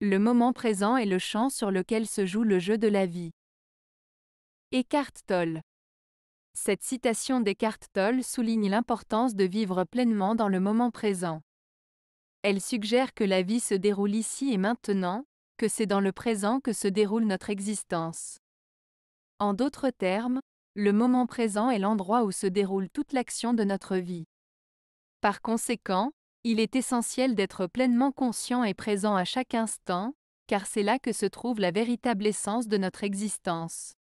Le moment présent est le champ sur lequel se joue le jeu de la vie. Eckhart Tolle. Cette citation d'Eckhart Tolle souligne l'importance de vivre pleinement dans le moment présent. Elle suggère que la vie se déroule ici et maintenant, que c'est dans le présent que se déroule notre existence. En d'autres termes, le moment présent est l'endroit où se déroule toute l'action de notre vie. Par conséquent, il est essentiel d'être pleinement conscient et présent à chaque instant, car c'est là que se trouve la véritable essence de notre existence.